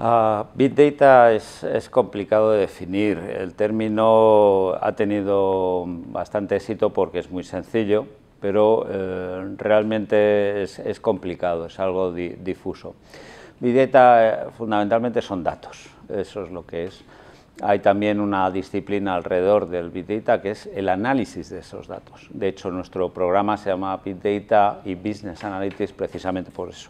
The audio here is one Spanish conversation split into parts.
Ah, Big Data es, complicado de definir. El término ha tenido bastante éxito porque es muy sencillo, pero eh, realmente es, complicado, es algo difuso. Big Data eh, fundamentalmente son datos, eso es lo que es. Hay también una disciplina alrededor del Big Data que es el análisis de esos datos. De hecho, nuestro programa se llama Big Data y Business Analytics precisamente por eso.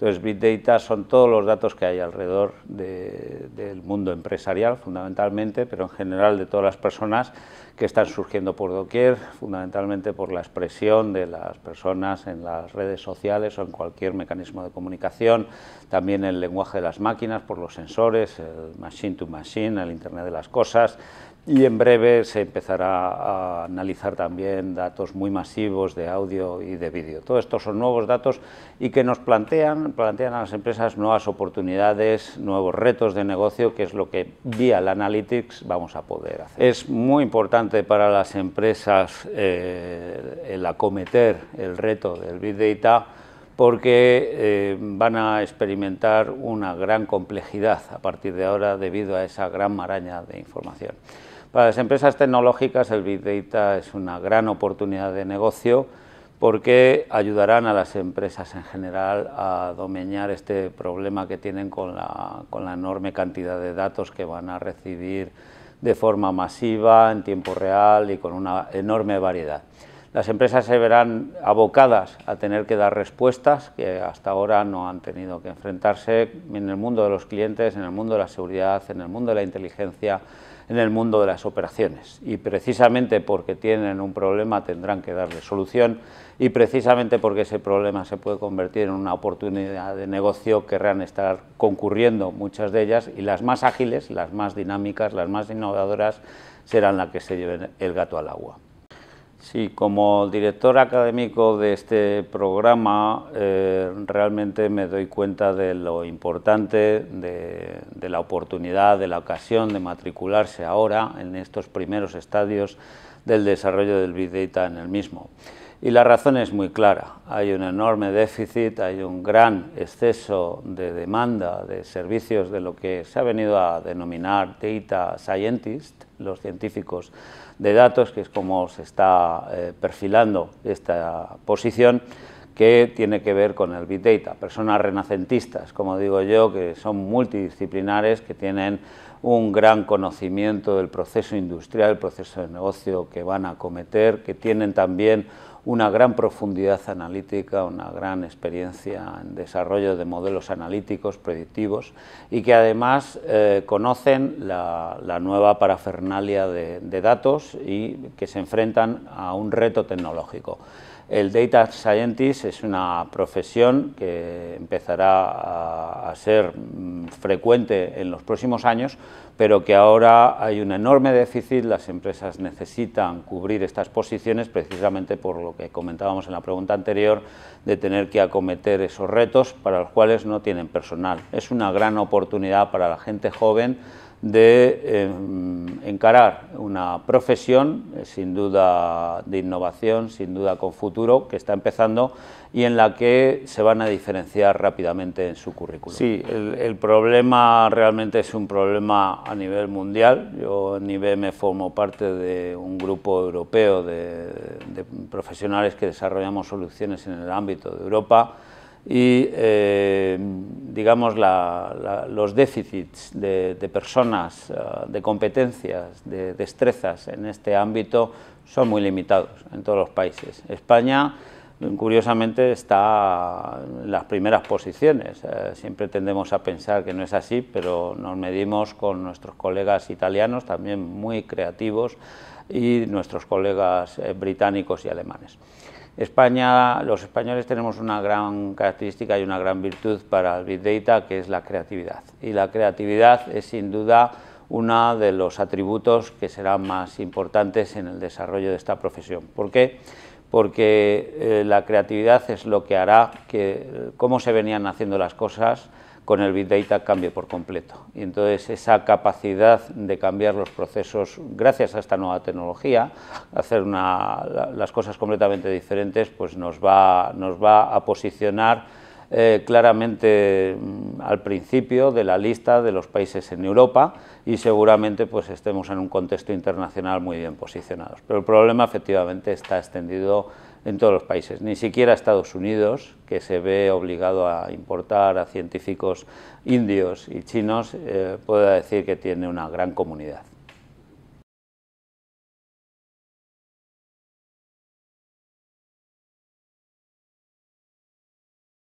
Entonces, Big Data son todos los datos que hay alrededor del mundo empresarial, fundamentalmente, pero en general de todas las personas que están surgiendo por doquier, fundamentalmente por la expresión de las personas en las redes sociales o en cualquier mecanismo de comunicación, también el lenguaje de las máquinas, por los sensores, el machine to machine, el Internet de las cosas, y en breve se empezará a analizar también datos muy masivos de audio y de vídeo. Todos estos son nuevos datos y que nos plantean, plantean a las empresas nuevas oportunidades, nuevos retos de negocio, que es lo que vía el Analytics vamos a poder hacer. Es muy importante para las empresas eh, el acometer el reto del Big Data porque eh, van a experimentar una gran complejidad a partir de ahora debido a esa gran maraña de información. Para las empresas tecnológicas el Big Data es una gran oportunidad de negocio porque ayudarán a las empresas en general a domeñar este problema que tienen con la, con la enorme cantidad de datos que van a recibir de forma masiva, en tiempo real y con una enorme variedad. Las empresas se verán abocadas a tener que dar respuestas que hasta ahora no han tenido que enfrentarse en el mundo de los clientes, en el mundo de la seguridad, en el mundo de la inteligencia, en el mundo de las operaciones y precisamente porque tienen un problema tendrán que darle solución y precisamente porque ese problema se puede convertir en una oportunidad de negocio querrán estar concurriendo muchas de ellas y las más ágiles, las más dinámicas, las más innovadoras serán las que se lleven el gato al agua. Sí, como director académico de este programa, eh, realmente me doy cuenta de lo importante, de, de, la oportunidad, de la ocasión de matricularse ahora en estos primeros estadios del desarrollo del Big Data en el mismo. Y la razón es muy clara. Hay un enorme déficit, hay un gran exceso de demanda de servicios de lo que se ha venido a denominar data scientist, los científicos de datos, que es como se está eh, perfilando esta posición que tiene que ver con el Big Data, personas renacentistas, como digo yo, que son multidisciplinares, que tienen un gran conocimiento del proceso industrial, el proceso de negocio que van a acometer, que tienen también una gran profundidad analítica, una gran experiencia en desarrollo de modelos analíticos, predictivos, y que además eh, conocen la, nueva parafernalia de datos y que se enfrentan a un reto tecnológico. El Data Scientist es una profesión que empezará a, ser mm, frecuente en los próximos años, pero que ahora hay un enorme déficit, las empresas necesitan cubrir estas posiciones precisamente por lo que comentábamos en la pregunta anterior, de tener que acometer esos retos para los cuales no tienen personal. Es una gran oportunidad para la gente joven de em, encarar una profesión eh, sin duda de innovación, sin duda con futuro, que está empezando y en la que se van a diferenciar rápidamente en su currículum. Sí, el, problema realmente es un problema a nivel mundial. Yo en IBM formo parte de un grupo europeo de profesionales que desarrollamos soluciones en el ámbito de Europa y eh, digamos los déficits de, personas, eh, de competencias, de destrezas en este ámbito son muy limitados en todos los países. España, curiosamente, está en las primeras posiciones. Eh, siempre tendemos a pensar que no es así, pero nos medimos con nuestros colegas italianos, también muy creativos, y nuestros colegas británicos y alemanes. España, los españoles tenemos una gran característica y una gran virtud para el Big Data, que es la creatividad. Y la creatividad es sin duda uno de los atributos que serán más importantes en el desarrollo de esta profesión. ¿Por qué? Porque eh, la creatividad es lo que hará que eh, cómo se venían haciendo las cosas, con el Big Data cambie por completo. Y entonces esa capacidad de cambiar los procesos gracias a esta nueva tecnología, hacer las cosas completamente diferentes, pues nos va, nos va a posicionar eh, claramente mm, al principio de la lista de los países en Europa y seguramente pues estemos en un contexto internacional muy bien posicionados. Pero el problema efectivamente está extendido en todos los países, ni siquiera Estados Unidos, que se ve obligado a importar a científicos indios y chinos, eh, pueda decir que tiene una gran comunidad.